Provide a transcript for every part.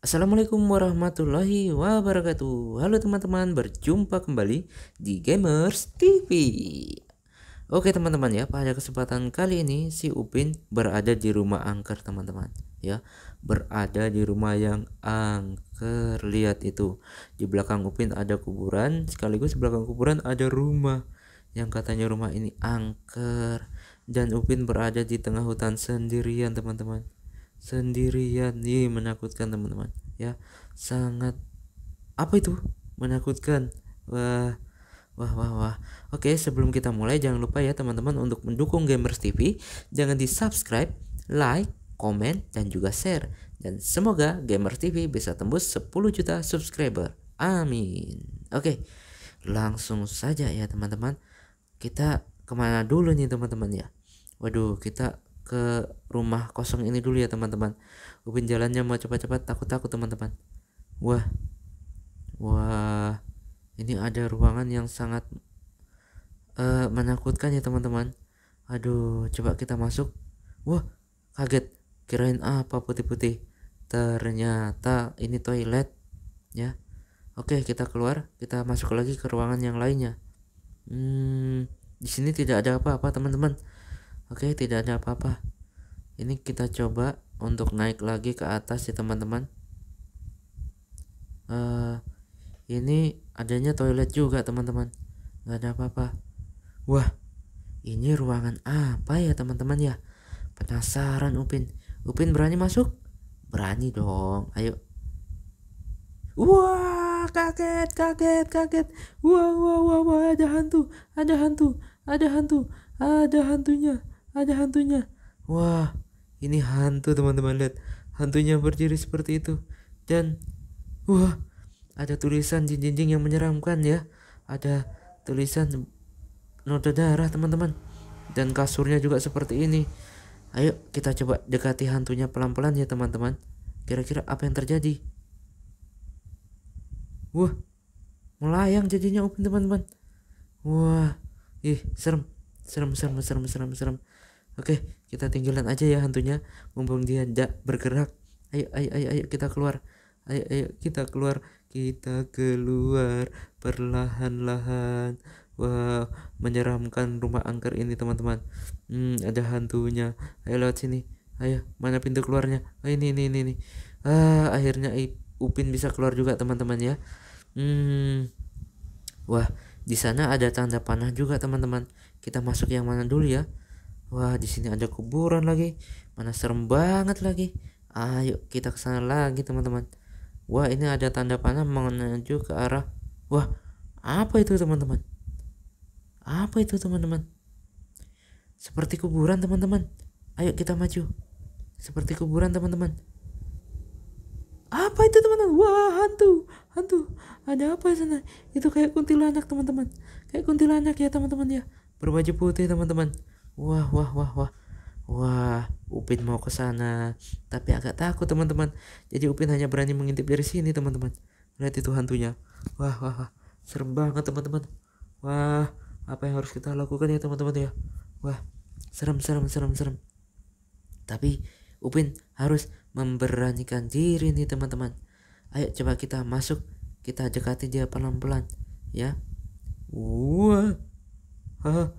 Assalamualaikum warahmatullahi wabarakatuh Halo teman-teman, berjumpa kembali di Gamers TV Oke teman-teman ya, pada kesempatan kali ini si Upin berada di rumah angker teman-teman ya Berada di rumah yang angker, lihat itu Di belakang Upin ada kuburan, sekaligus di belakang kuburan ada rumah Yang katanya rumah ini angker Dan Upin berada di tengah hutan sendirian teman-teman sendirian ini iya, menakutkan teman-teman ya sangat apa itu menakutkan wah Wah, wah, wah. Oke, sebelum kita mulai, jangan lupa ya teman-teman untuk mendukung Gamers TV. Jangan di subscribe, like, komen, dan juga share. Dan semoga Gamers TV bisa tembus 10 juta subscriber. Amin. Oke, langsung saja ya teman-teman. Kita kemana dulu nih teman-teman ya? Waduh, kita ke rumah kosong ini dulu ya teman-teman Upin jalannya mau cepat-cepat takut-takut teman-teman wah wah ini ada ruangan yang sangat uh, menakutkan ya teman-teman aduh coba kita masuk wah kaget kirain apa putih-putih ternyata ini toilet ya oke kita keluar kita masuk lagi ke ruangan yang lainnya hmm di sini tidak ada apa-apa teman-teman Oke, tidak ada apa-apa. Ini kita coba untuk naik lagi ke atas ya teman-teman. Uh, ini adanya toilet juga teman-teman. Gak ada apa-apa. Wah, ini ruangan apa ya teman-teman ya? Penasaran Upin. Upin berani masuk? Berani dong. Ayo. Wah, kaget, kaget, kaget. Wah, wah, wah, wah, ada hantu, ada hantu, ada hantu, ada hantunya ada hantunya wah ini hantu teman-teman lihat hantunya berdiri seperti itu dan wah ada tulisan jinjing-jing yang menyeramkan ya ada tulisan noda darah teman-teman dan kasurnya juga seperti ini ayo kita coba dekati hantunya pelan-pelan ya teman-teman kira-kira apa yang terjadi wah melayang jadinya open teman-teman wah ih serem serem serem serem serem serem Oke, kita tinggalan aja ya hantunya. Mumpung dia tidak bergerak. Ayo, ayo, ayo, ayo kita keluar. Ayo, ayo kita keluar. Kita keluar perlahan-lahan. Wow, menyeramkan rumah angker ini teman-teman. Hmm, ada hantunya. Ayo lewat sini. Ayo, mana pintu keluarnya? Oh, ini, ini, ini, ini. Ah, akhirnya Upin bisa keluar juga teman-teman ya. Hmm, wah, di sana ada tanda panah juga teman-teman. Kita masuk yang mana dulu ya? Wah, di sini ada kuburan lagi. Mana serem banget lagi. Ayo kita ke sana lagi, teman-teman. Wah, ini ada tanda panah menuju ke arah. Wah, apa itu, teman-teman? Apa itu, teman-teman? Seperti kuburan, teman-teman. Ayo kita maju. Seperti kuburan, teman-teman. Apa itu, teman-teman? Wah, hantu. Hantu. Ada apa di sana? Itu kayak kuntilanak, teman-teman. Kayak kuntilanak ya, teman-teman ya. Berbaju putih, teman-teman. Wah, wah, wah, wah. Wah, Upin mau ke sana, tapi agak takut teman-teman. Jadi Upin hanya berani mengintip dari sini teman-teman. Lihat itu hantunya. Wah, wah, wah. Serem banget teman-teman. Wah, apa yang harus kita lakukan ya teman-teman ya? Wah, serem, serem, serem, serem. Tapi Upin harus memberanikan diri nih teman-teman. Ayo coba kita masuk, kita dekati dia pelan-pelan ya. Wah, ha,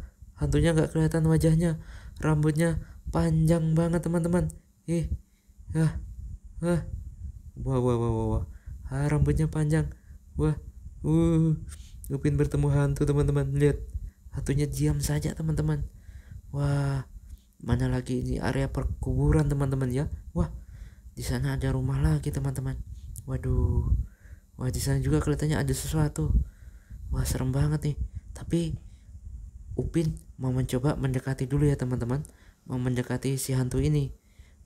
Hantunya nggak kelihatan wajahnya, rambutnya panjang banget teman-teman. Ih, ah, ah, wah, wah, wah, wah, wah. Ha, ah, rambutnya panjang. Wah, uh, Upin bertemu hantu teman-teman. Lihat, hantunya diam saja teman-teman. Wah, mana lagi ini area perkuburan teman-teman ya? Wah, di sana ada rumah lagi teman-teman. Waduh, wah di sana juga kelihatannya ada sesuatu. Wah serem banget nih. Tapi Upin mau mencoba mendekati dulu ya teman-teman. Mau mendekati si hantu ini.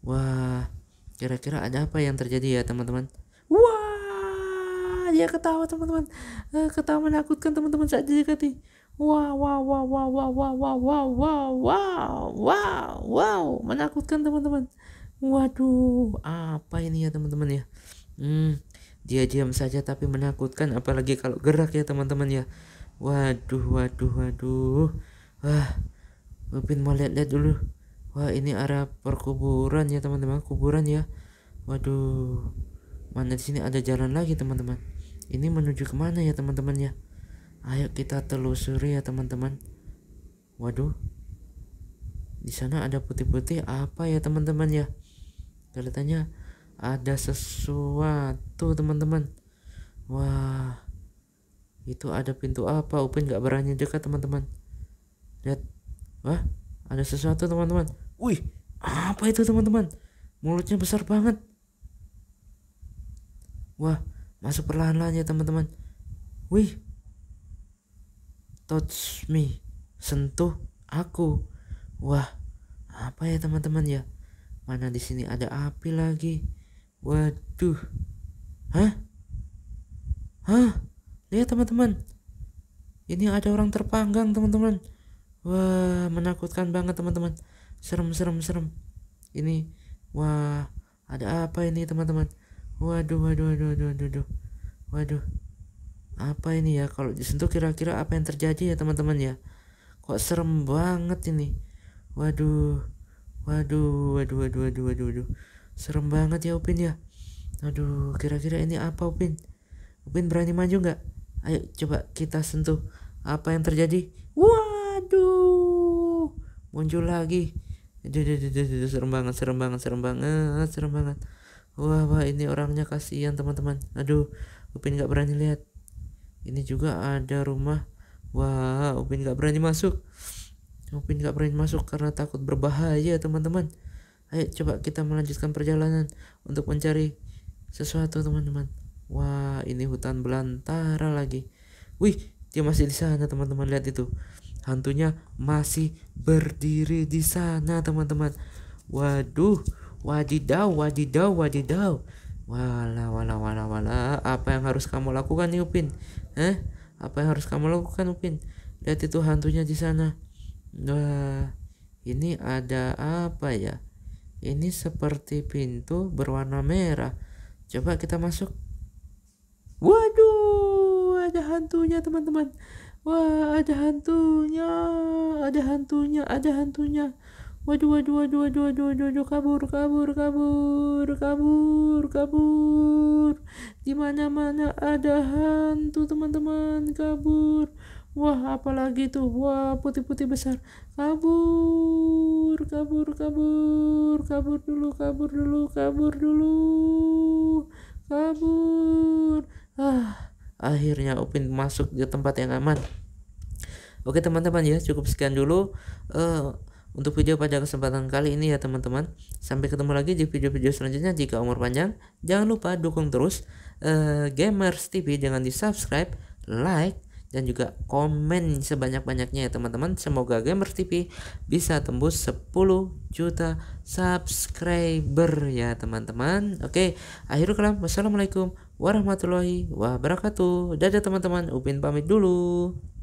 Wah, kira-kira ada apa yang terjadi ya teman-teman? Wah, dia ketawa teman-teman. Ketawa menakutkan teman-teman saat didekati. Wah, wah, wah, wah, wah, wah, wah, wah, wah, wah, wah, wah, menakutkan teman-teman. Waduh, apa ini ya teman-teman ya? Hmm, dia diam saja tapi menakutkan apalagi kalau gerak ya teman-teman ya. Waduh, waduh, waduh. Wah, Upin mau lihat-lihat dulu. Wah, ini arah perkuburan ya, teman-teman. Kuburan ya. Waduh. Mana di sini ada jalan lagi, teman-teman. Ini menuju kemana ya, teman-teman ya? Ayo kita telusuri ya, teman-teman. Waduh. Di sana ada putih-putih apa ya, teman-teman ya? Kelihatannya ada sesuatu, teman-teman. Wah. Itu ada pintu apa? Upin nggak berani dekat teman-teman. Lihat. Wah, ada sesuatu teman-teman. Wih, apa itu teman-teman? Mulutnya besar banget. Wah, masuk perlahan-lahan ya teman-teman. Wih. Touch me. Sentuh aku. Wah, apa ya teman-teman ya? Mana di sini ada api lagi. Waduh. Hah? Hah? lihat teman-teman ini ada orang terpanggang teman-teman wah menakutkan banget teman-teman serem serem serem ini wah ada apa ini teman-teman waduh waduh waduh waduh waduh waduh apa ini ya kalau disentuh kira-kira apa yang terjadi ya teman-teman ya kok serem banget ini waduh waduh waduh waduh waduh waduh, waduh. serem banget ya Upin ya aduh kira-kira ini apa Upin Upin berani maju nggak Ayo coba kita sentuh apa yang terjadi. Waduh, muncul lagi. Serem banget, serem banget, serem banget, serem banget. Wah, wah ini orangnya kasihan teman-teman. Aduh, Upin nggak berani lihat. Ini juga ada rumah. Wah, Upin nggak berani masuk. Upin nggak berani masuk karena takut berbahaya teman-teman. Ayo coba kita melanjutkan perjalanan untuk mencari sesuatu teman-teman. Wah, ini hutan belantara lagi. Wih, dia masih di sana, teman-teman. Lihat itu. Hantunya masih berdiri di sana, teman-teman. Waduh, wadidaw, wadidaw, wadidaw. Wala, wala, wala, wala. Apa yang harus kamu lakukan nih, Upin? Eh, apa yang harus kamu lakukan, Upin? Lihat itu hantunya di sana. Wah, ini ada apa ya? Ini seperti pintu berwarna merah. Coba kita masuk. Waduh, ada hantunya teman-teman. Wah, ada hantunya, ada hantunya, ada hantunya. Waduh, waduh, waduh, waduh, waduh, waduh, waduh, kabur, kabur, kabur, kabur, kabur. Di mana-mana ada hantu, teman-teman, kabur. Wah, apalagi tuh? Wah, putih-putih besar. Kabur, kabur, kabur, kabur dulu, kabur dulu, kabur dulu. Kabur. Ah, akhirnya Upin masuk ke tempat yang aman. Oke teman-teman ya, cukup sekian dulu uh, untuk video pada kesempatan kali ini ya teman-teman. Sampai ketemu lagi di video-video selanjutnya jika umur panjang. Jangan lupa dukung terus uh, Gamers TV dengan di subscribe, like, dan juga komen sebanyak-banyaknya ya teman-teman. Semoga Gamers TV bisa tembus 10 juta subscriber ya teman-teman. Oke, akhirul kalam. Wassalamualaikum warahmatullahi wabarakatuh. Dadah teman-teman, Upin pamit dulu.